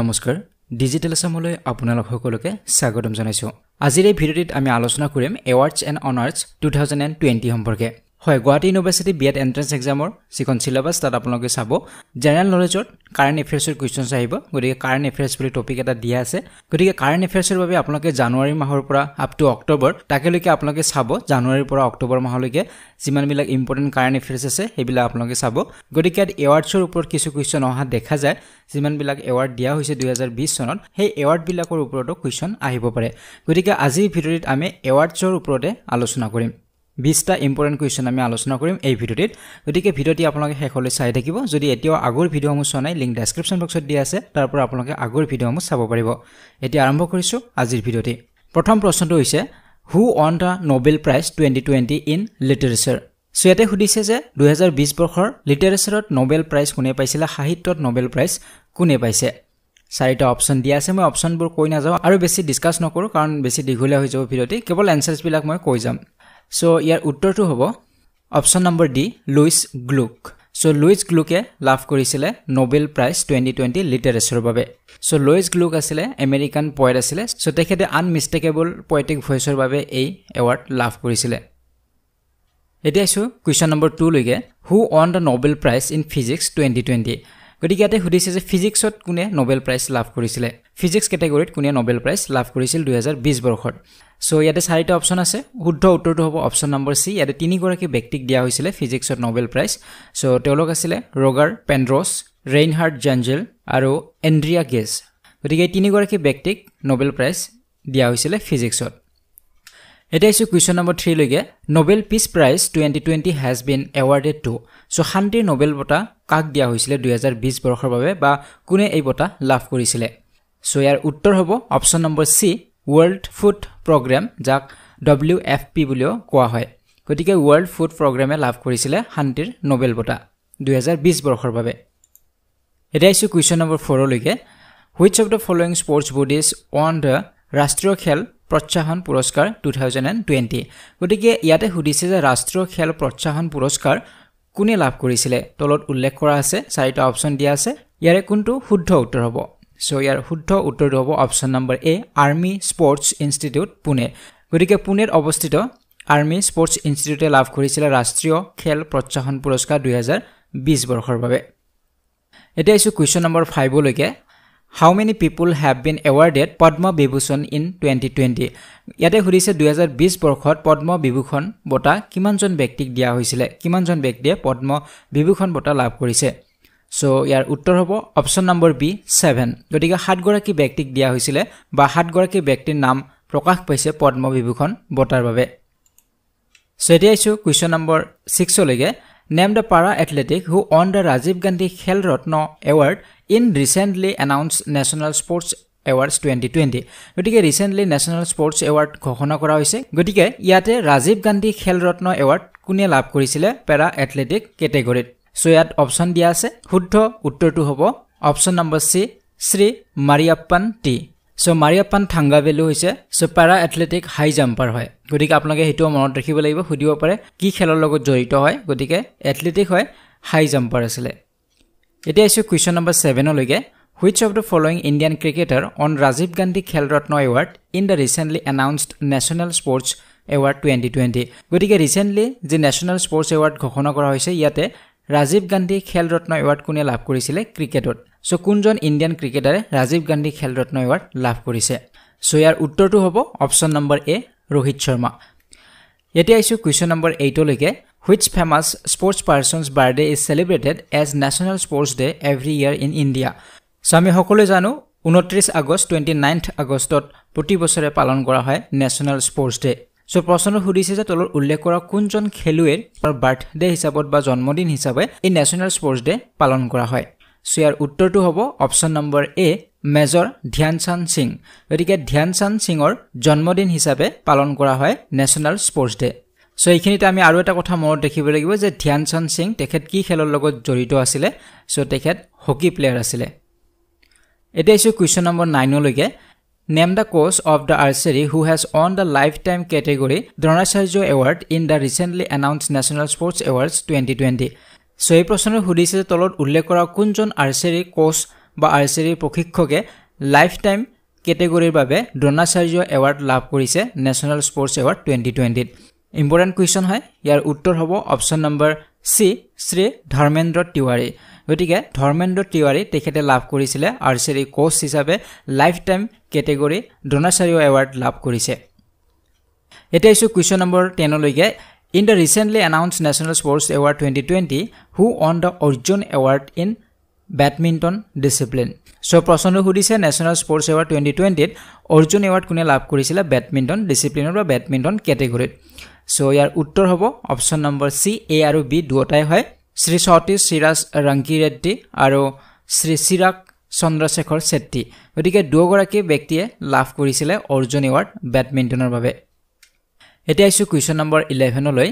নমস্কাৰ ডিজিটেল আছামলৈ আপোনালোক সকলোকে স্বাগতম জনাইছোঁ আজিৰ এই ভিডিঅ'টিত আমি আলোচনা কৰিম awards and honours two thousand and twenty সম্পৰ্কে হয় Guwahati University B Ed entrance এক্সামৰ যিখন চিলেবাছ তাত আপোনালোকে চাব জেনেৰেল নলেজত কাৰেণ্ট এফেয়াৰ্ছৰ কুৱেশ্যনছ আহিব গতিকে কাৰেণ্ট এফেয়াৰ্ছ বুলি টপিক এটা দিয়া আছে গতিকে কাৰেণ্ট এফেয়াৰ্ছৰ বাবে আপোনালোকে জানুৱাৰী মাহৰ পৰা আপ টু অক্টোবৰ তাকেলৈকে আপোনালোকে চাব জানুৱাৰীৰ পৰা অক্টোবৰ মাহলৈকে যিমানবিলাক ইম্পৰ্টেণ্ট কাৰেণ্ট এফেয়াৰ্ছ আছে সেইবিলাক আপোনালোকে চাব গতিকে ইয়াত এৱাৰ্ডছৰ ওপৰত কিছু কুৱেশ্যন অহা দেখা যায় যিমানবিলাক এৱাৰ্ড দিয়া হৈছে দুহেজাৰ বিছ চনত সেই এৱাৰ্ডবিলাকৰ ওপৰতো কুৱেশ্যন আহিব পাৰে গতিকে আজিৰ ভিডিঅ'ত আমি এৱাৰ্ডছৰ ওপৰতে আলোচনা কৰিম বিশটা ইম্পৰ্টেণ্ট কুৱেশ্যন আমি আলোচনা কৰিম এই ভিডিঅ'টিত গতিকে ভিডিঅ'টি আপোনালোকে শেষলৈ চাই থাকিব যদি এতিয়াও আগৰ ভিডিঅ'সমূহ চোৱা নাই লিংক ডেছক্ৰিপশ্যন বক্সত দিয়া আছে তাৰ পৰা আপোনালোকে আগৰ ভিডিঅ'সমূহ চাব পাৰিব এতিয়া আৰম্ভ কৰিছোঁ আজিৰ ভিডিঅ'টি প্ৰথম প্ৰশ্নটো হৈছে who won the Nobel prize twenty twenty in literature so' ইয়াতে সুধিছে যে দুহেজাৰ বিছ বৰ্ষৰ লিটাৰেচাৰত নবেল প্ৰাইজ কোনে পাইছিলে সাহিত্যত নবেল প্ৰাইজ কোনে পাইছে চাৰিটা অপশ্যন দিয়া আছে মই অপশ্যনবোৰ কৈ নাযাওঁ আৰু বেছি ডিছকাছ নকৰোঁ কাৰণ বেছি দীঘলীয়া হৈ যাব ভিডিঅ'টি কেৱল এনচাৰ্ছবিলাক মই কৈ যাম চ' ইয়াৰ উত্তৰটো হ'ব option number D Louise Gluck so' Louise গ্লুকে লাভ কৰিছিলে নবেল প্ৰাইজ টুৱেণ্টি টুৱেণ্টি লিটাৰেচাৰৰ বাবে চ' লুইচ গ্লুক আছিলে এমেৰিকান পয়েট আছিলে চ' তেখেতে আনমিষ্টেকেবল পয়েটিক ভইচৰ বাবে এই এৱাৰ্ড লাভ কৰিছিলে এতিয়া আছোঁ কুৱেশ্যন নম্বৰ টুলৈকে who won the Nobel prize in physics twenty twenty গতিকে ইয়াতে সুধিছে যে ফিজিক্সত কোনে নবেল প্ৰাইজ লাভ কৰিছিলে ফিজিক্স কেটেগৰীত কোনে নবেল প্ৰাইজ লাভ কৰিছিল দুহেজাৰ বিছ বৰ্ষত চ' ইয়াতে চাৰিটা অপশ্যন আছে শুদ্ধ উত্তৰটো হ'ব অপশ্যন নম্বৰ চি ইয়াতে তিনিগৰাকী ব্যক্তিক দিয়া হৈছিলে ফিজিক্সত নবেল প্ৰাইজ চ' তেওঁলোক আছিলে ৰগাৰ পেণ্ড্ৰছ ৰেইনহাৰ্ট জেঞ্জেল আৰু এণ্ড্ৰিয়া গেছ গতিকে এই তিনিগৰাকী ব্যক্তিক নবেল প্ৰাইজ দিয়া হৈছিলে ফিজিক্সত এতিয়া আহিছোঁ কুৱেশ্যন নম্বৰ থ্ৰীলৈকে Nobel peace prize twenty twenty has been awarded to so' শান্তিৰ নবেল বঁটা কাক দিয়া হৈছিলে দুহেজাৰ বিছ বৰ্ষৰ বাবে বা কোনে এই বঁটা লাভ কৰিছিলে চ' ইয়াৰ উত্তৰ হ'ব option number C World Food Programme যাক ডব্লিউ এফ পি বুলিও কোৱা হয় গতিকে ৱৰ্ল্ড ফুড প্ৰগ্ৰেমে লাভ কৰিছিলে শান্তিৰ নবেল বঁটা দুহেজাৰ বিছ বৰ্ষৰ বাবে এতিয়া আহিছোঁ কুৱেশ্যন নম্বৰ ফ'ৰলৈকে which of the following sports bodies won the ৰাষ্ট্ৰীয় খেল প্ৰত্যাহ্বান পুৰস্কাৰ টু থাউজেণ্ড এণ্ড টুৱেণ্টি গতিকে ইয়াতে সুধিছে যে ৰাষ্ট্ৰীয় খেল প্ৰত্যাহ্বান পুৰস্কাৰ কোনে লাভ কৰিছিলে তলত উল্লেখ কৰা আছে চাৰিটা অপশ্যন দিয়া আছে ইয়াৰে কোনটো শুদ্ধ উত্তৰ হ'ব চ' ইয়াৰ শুদ্ধ উত্তৰটো হ'ব option number A Army Sports Institute Pune গতিকে পুনেত অৱস্থিত আৰ্মি স্পৰ্টছ ইনষ্টিটিউটে লাভ কৰিছিলে ৰাষ্ট্ৰীয় খেল প্ৰত্যাহ্বান পুৰস্কাৰ দুহেজাৰ বিছ বৰ্ষৰ বাবে এতিয়া আহিছোঁ কুৱেশ্যন নম্বৰ ফাইভলৈকে how many people have been awarded Padma Vibhushan in twenty twenty ইয়াতে সুধিছে দুহেজাৰ বিছ বৰ্ষত পদ্ম বিভূষণ বঁটা কিমানজন ব্যক্তিক দিয়া হৈছিলে কিমানজন ব্যক্তিয়ে পদ্ম বিভূষণ বঁটা লাভ কৰিছে চ' ইয়াৰ উত্তৰ হ'ব অপশ্যন নম্বৰ বি ছেভেন গতিকে সাতগৰাকী ব্যক্তিক দিয়া হৈছিলে বা সাতগৰাকী ব্যক্তিৰ নাম প্ৰকাশ পাইছে পদ্ম বিভূষণ বঁটাৰ বাবে চ' এতিয়া আহিছোঁ কুৱেশ্যন নম্বৰ ছিক্সলৈকে name the para athletic who won the Rajiv Gandhi Khel Ratna award in recently announce national sports awards twenty twenty গতিকে ৰিচেণ্টলি নেশ্যনেল স্পৰ্টছ এৱাৰ্ড ঘোষণা কৰা হৈছে গতিকে ইয়াতে ৰাজীৱ গান্ধী খেল ৰত্ন এৱাৰ্ড কোনে লাভ কৰিছিলে পেৰা এথলেটিক কেটেগৰীত চ' ইয়াত অপশ্যন দিয়া আছে শুদ্ধ উত্তৰটো হ'ব option number C Shri Mariyappan T so' Mariyappan Thangavelu হৈছে চ' পেৰা এথলেটিক হাই জাম্পাৰ হয় গতিকে আপোনালোকে সেইটো মনত ৰাখিব লাগিব সুধিব পাৰে কি খেলৰ লগত জড়িত হয় গতিকে এথলেটিক হয় হাই জাম্পাৰ আছিলে এতিয়া আহিছোঁ কুৱেশ্যন নম্বৰ ছেভেনলৈকে which of the following Indian cricketer won Rajiv Gandhi Khel Ratna award in the recently announced national sports award twenty twenty গতিকে ৰিচেণ্টলি যি নেশ্যনেল স্পৰ্টছ এৱাৰ্ড ঘোষণা কৰা হৈছে ইয়াতে ৰাজীৱ গান্ধী খেল ৰত্ন এৱাৰ্ড কোনে লাভ কৰিছিলে ক্ৰিকেটত চ' কোনজন ইণ্ডিয়ান ক্ৰিকেটাৰে ৰাজীৱ গান্ধী খেল ৰত্ন এৱাৰ্ড লাভ কৰিছে চ' ইয়াৰ উত্তৰটো হ'ব option number A Rohit Sharma এতিয়া আহিছোঁ কুৱেশ্যন নম্বৰ এইটলৈকে which famous sports persons birthday is celebrated as national sports day every year in India so' আমি সকলোৱে জানো ঊনত্ৰিছ আগষ্ট টুৱেণ্টি নাইন্থ আগষ্টত প্ৰতি বছৰে পালন কৰা হয় নেশ্যনেল স্পৰ্টছ ডে' চ' প্ৰশ্নটো সুধিছে যে তলত উল্লেখ কৰা কোনজন খেলুৱৈৰ বাৰ্থডে হিচাপত বা জন্মদিন হিচাপে এই নেশ্যনেল স্পৰ্টছ ডে পালন কৰা হয় চ' ইয়াৰ উত্তৰটো হ'ব option number A Major Dhyan Chand Singh গতিকে ধ্যানচান্দ সিঙৰ জন্মদিন হিচাপে পালন কৰা হয় নেশ্যনেল স্পৰ্টছ ডে চ' এইখিনিতে আমি আৰু এটা কথা মনত ৰাখিব লাগিব যে ধ্যানচান্দ সিং তেখেত কি খেলৰ লগত জড়িত আছিলে চ' তেখেত হকী প্লেয়াৰ আছিলে এতিয়া আহিছোঁ কুৱেশ্যন নম্বৰ নাইনলৈকে name the named the coach of the archery who has won the lifetime category Dronacharya Award in recently announce national sports awards twenty twenty so' এই প্ৰশ্নটো সুধিছে যে তলত উল্লেখ কৰা কোনজন আৰ্চেৰী কোচ বা আৰ্চেৰীৰ প্ৰশিক্ষকে লাইফ টাইম কেটেগৰীৰ বাবে দ্ৰোণাচাৰ্য এৱাৰ্ড লাভ কৰিছে নেশ্যনেল স্পৰ্টছ এৱাৰ্ড টুৱেণ্টি টুৱেণ্টিত ইম্পৰ্টেণ্ট কুৱেশ্যন হয় ইয়াৰ উত্তৰ হ'ব option number C Shri Dharmendra Tiwari গতিকে ধৰ্মেন্দ্ৰ তিৱাৰী তেখেতে লাভ কৰিছিলে আৰ্চাৰী কোচ হিচাপে lifetime category Dronacharya award লাভ কৰিছে এতিয়া আহিছোঁ কুৱেশ্যন নম্বৰ টেনলৈকে in the recently announce national sports award twenty twenty who won the Arjuna award in badminton discipline so' প্ৰশ্নটো সুধিছে নেশ্যনেল স্পৰ্টছ এৱাৰ্ড টুৱেণ্টি টুৱেণ্টিত অৰ্জুন এৱাৰ্ড কোনে লাভ কৰিছিলে বেডমিণ্টন ডিচিপ্লিনত বা বেডমিণ্টন কেটেগৰীত চ' ইয়াৰ উত্তৰ হ'ব অপশ্যন নম্বৰ চি এ আৰু বি দুয়োটাই হয় শ্ৰী সতীশ চিৰাজ ৰংকী ৰেড্ডী আৰু শ্ৰী চিৰাগ চন্দ্ৰশেখৰ ছেট্টী গতিকে দুয়োগৰাকী ব্যক্তিয়ে লাভ কৰিছিলে অৰ্জুন এৱাৰ্ড বেডমিণ্টনৰ বাবে এতিয়া আহিছোঁ কুৱেশ্যন নম্বৰ ইলেভেনলৈ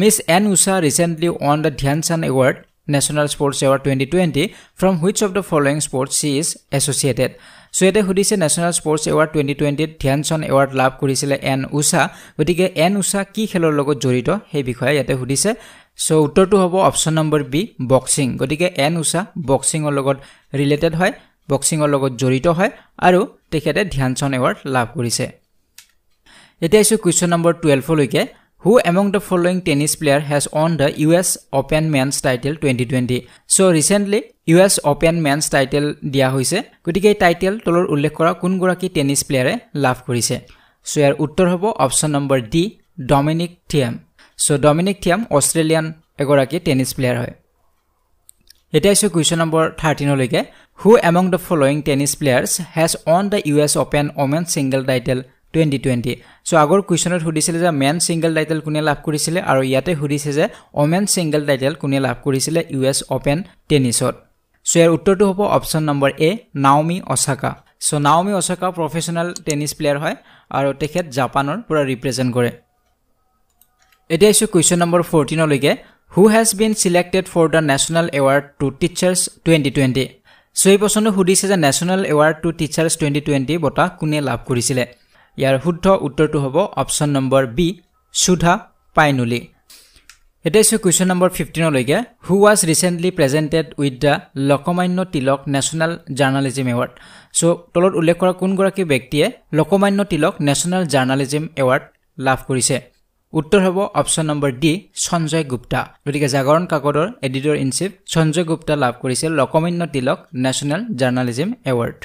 Miss N Usha recently won the Dhyan Chand award national sports award twenty twenty from which of the following sports she is associated so' ইয়াতে সুধিছে নেশ্যনেল স্পৰ্টছ এৱাৰ্ড টুৱেণ্টি টুৱেণ্টিত ধ্যানচন্দ এৱাৰ্ড লাভ কৰিছিলে এন উষা গতিকে এন উষা কি খেলৰ লগত জড়িত সেই বিষয়ে ইয়াতে সুধিছে চ' উত্তৰটো হ'ব অপশ্যন নম্বৰ বি বক্সিং গতিকে এন উষা বক্সিঙৰ লগত ৰিলেটেড হয় বক্সিঙৰ লগত জড়িত হয় আৰু তেখেতে ধ্যানচন্দ এৱাৰ্ড লাভ কৰিছে এতিয়া আহিছোঁ কুৱেশ্যন নম্বৰ টুৱেলভলৈকে who among the following tennis player has won the U S Open men's title twenty twenty so' recently U S Open men's title দিয়া হৈছে গতিকে এই টাইটেল তলৰ উল্লেখ কৰা কোনগৰাকী টেনিছ প্লেয়াৰে লাভ কৰিছে চ' ইয়াৰ উত্তৰ হ'ব option number D Dominic Thiem so' Dominic Thiem Australian এগৰাকী টেনিছ প্লেয়াৰ হয় এতিয়া আহিছোঁ কুৱেশ্যন নম্বৰ থাৰ্টিনলৈকে who among the following tennis players has won the U S Open women single title twenty twenty so' আগৰ কুৱেশ্যনত সুধিছিলে যে man single title কোনে লাভ কৰিছিলে আৰু ইয়াতে সুধিছে যে অমেন ছিংগল টাইটেল কোনে লাভ কৰিছিলে ইউ এছ অ'পেন টেনিছত চ' ইয়াৰ উত্তৰটো হ'ব option number A Naomi Osaka so' Naomi Osaka professional tennis player হয় আৰু তেখেত জাপানৰ পৰা ৰিপ্ৰেজেণ্ট কৰে এতিয়া আহিছোঁ কুৱেশ্যন নম্বৰ ফৰ্টিনলৈকে who has been selected for the national award to teachers twenty twenty so' এই প্ৰশ্নটো সুধিছে যে national award to teachers twenty twenty বঁটা কোনে লাভ কৰিছিলে ইয়াৰ শুদ্ধ উত্তৰটো হ'ব অপশ্যন নম্বৰ বি সুধা পাইনুলি এতিয়া আহিছোঁ কুৱেশ্যন নম্বৰ ফিফটিনলৈকে who was recently presented with the Lokmanya Tilak national journalism award so' তলত উল্লেখ কৰা কোনগৰাকী ব্যক্তিয়ে Lokmanya Tilak national journalism award লাভ কৰিছে উত্তৰ হ'ব option number D Sanjay Gupta গতিকে জাগৰণ কাকতৰ editor in chief Sanjay Gupta লাভ কৰিছিল Lokmanya Tilak national journalism award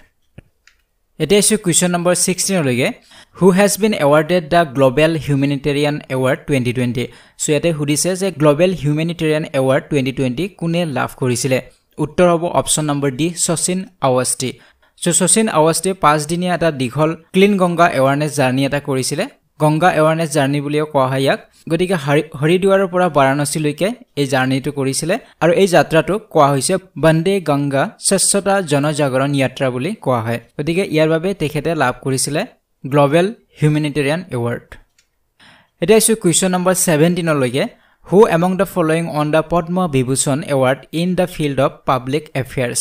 এতিয়া আহিছোঁ কুৱেশ্যন নম্বৰ ছিক্সটিনলৈকে who has been awarded the global humanitarian award twenty twenty so' ইয়াতে সুধিছে যে global humanitarian award twenty twenty কোনে লাভ কৰিছিলে উত্তৰ হ'ব option number D Sachin Avasthi so' Sachin আৱাস্তিয়ে পাঁচদিনীয়া এটা দীঘল ক্লিন গংগা এৱাৰনেছ জাৰ্ণি এটা কৰিছিলে গংগা এৱাৰনেছ জাৰ্ণি বুলিও কোৱা হয় ইয়াক গতিকে হৰি হৰিদ্বাৰৰ পৰা বাৰাণসীলৈকে এই জাৰ্ণিটো কৰিছিলে আৰু এই যাত্ৰাটোক কোৱা হৈছে বন্দে গংগা স্বচ্ছতা জনজাগৰণ যাত্ৰা বুলি কোৱা হয় গতিকে ইয়াৰ বাবে তেখেতে লাভ কৰিছিলে গ্ল'বেল হিউমেনিটেৰিয়ান এৱাৰ্ড এতিয়া আহিছোঁ কুৱেশ্যন নম্বৰ ছেভেণ্টিনলৈকে who among the following won the Padma Vibhushan award in the field of public affairs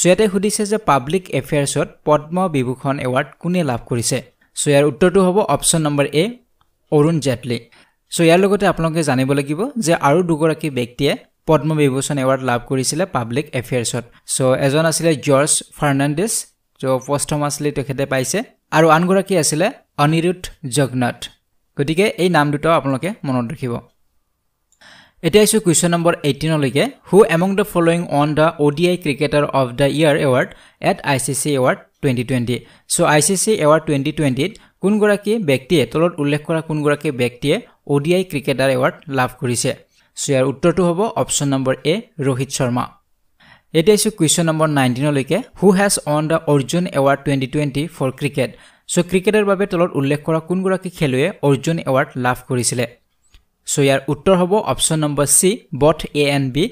চুৱেটে সুধিছে যে পাব্লিক এফেয়াৰ্ছত পদ্ম বিভূষণ এৱাৰ্ড কোনে লাভ কৰিছে চ' ইয়াৰ উত্তৰটো হ'ব option number A Arun Jaitley so' ইয়াৰ লগতে আপোনালোকে জানিব লাগিব যে আৰু দুগৰাকী ব্যক্তিয়ে পদ্মবিভূষণ এৱাৰ্ড লাভ কৰিছিলে পাব্লিক এফেয়াৰ্ছত চ' এজন আছিলে জৰ্জ ফাৰ্ণাণ্ডেজ চ' প্ৰথম আছিলে তেখেতে পাইছে আৰু আনগৰাকী আছিলে অনিৰুদ্ধ জগনাথ গতিকে এই নাম দুটাও আপোনালোকে মনত ৰাখিব এতিয়া আহিছোঁ কুৱেশ্যন নম্বৰ এইটিনলৈকে who among the following won the O' D I cricketer of the year award at I C C award twenty twenty so' I C C award twenty টুৱেণ্টিত কোনগৰাকী ব্যক্তিয়ে তলত উল্লেখ কৰা কোনগৰাকী ব্যক্তিয়ে O' D I cricketer award লাভ কৰিছে চ' ইয়াৰ উত্তৰটো হ'ব option number A Rohit Sharma এতিয়া আহিছোঁ কুৱেশ্যন নম্বৰ নাইণ্টিনলৈকে who has won the Arjuna award twenty twenty for cricket so' ক্ৰিকেটৰ বাবে তলত উল্লেখ কৰা কোনগৰাকী খেলুৱৈয়ে অৰ্জুন এৱাৰ্ড লাভ কৰিছিলে চ' ইয়াৰ উত্তৰ হ'ব option number C both A and B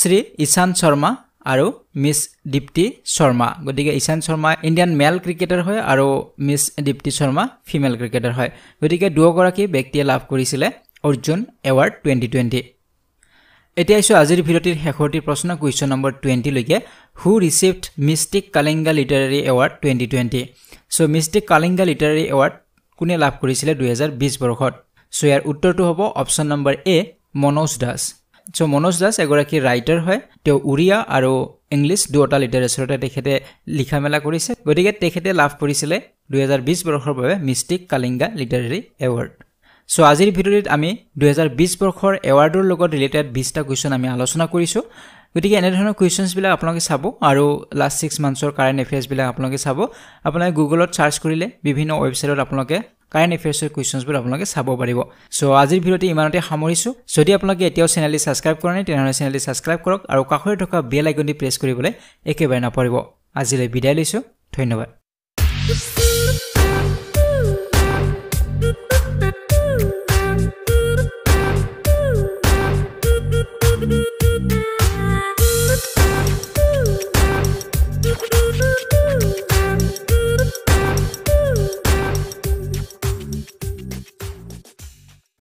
Shri Ishant Sharma আৰু মিছ দীপ্তি শৰ্মা গতিকে Ishan Sharma Indian male cricketer হয় আৰু Miss Deepti Sharma female cricketer হয় গতিকে দুয়োগৰাকী ব্যক্তিয়ে লাভ কৰিছিলে অৰ্জুন এৱাৰ্ড টুৱেণ্টি টুৱেণ্টি এতিয়া আহিছোঁ আজিৰ ভিডিঅ'টিৰ শেষৰটি প্ৰশ্ন কুৱেশ্যন নম্বৰ টুৱেণ্টিলৈকে who received Mystic Kalinga literary award twenty twenty so' Mystic Kalinga literary award কোনে লাভ কৰিছিলে দুহেজাৰ বিছ বৰ্ষত চ' ইয়াৰ উত্তৰটো হ'ব option number A Manoj Das so' Manoj Das এগৰাকী ৰাইটাৰ হয় তেওঁ উৰিয়া আৰু ইংলিছ দুয়োটা লিটাৰেচাৰতে তেখেতে লিখা মেলা কৰিছে গতিকে তেখেতে লাভ কৰিছিলে দুহেজাৰ বিছ বৰ্ষৰ বাবে Mystic Kalinga literary award so' আজিৰ ভিডিঅ'টিত আমি দুহেজাৰ বিছ বৰ্ষৰ এৱাৰ্ডৰ লগত ৰিলেটেড বিছটা কুৱেশ্যন আমি আলোচনা কৰিছোঁ গতিকে এনেধৰণৰ কুৱেশ্যনছবিলাক আপোনালোকে চাব আৰু লাষ্ট ছিক্স মান্থছৰ কাৰেণ্ট এফেয়াৰ্ছবিলাক আপোনালোকে চাব আপোনালোকে গুগলত ছাৰ্চ কৰিলে বিভিন্ন ৱেবছাইটত আপোনালোকে কাৰেণ্ট এফেয়াৰ্ছৰ কুৱেশ্যনছবোৰ আপোনালোকে চাব পাৰিব চ' আজিৰ ভিডিঅ'তে ইমানতে সামৰিছোঁ যদি আপোনালোকে এতিয়াও চেনেলটি ছাবস্ক্ৰাইব কৰা নাই তেনেহ'লে চেনেলটি ছাবস্ক্ৰাইব কৰক আৰু কাষৰে থকা বেল আইকনটি প্ৰেছ কৰিবলৈ একেবাৰে নাপাৰিব আজিলৈ বিদায় লৈছোঁ ধন্যবাদ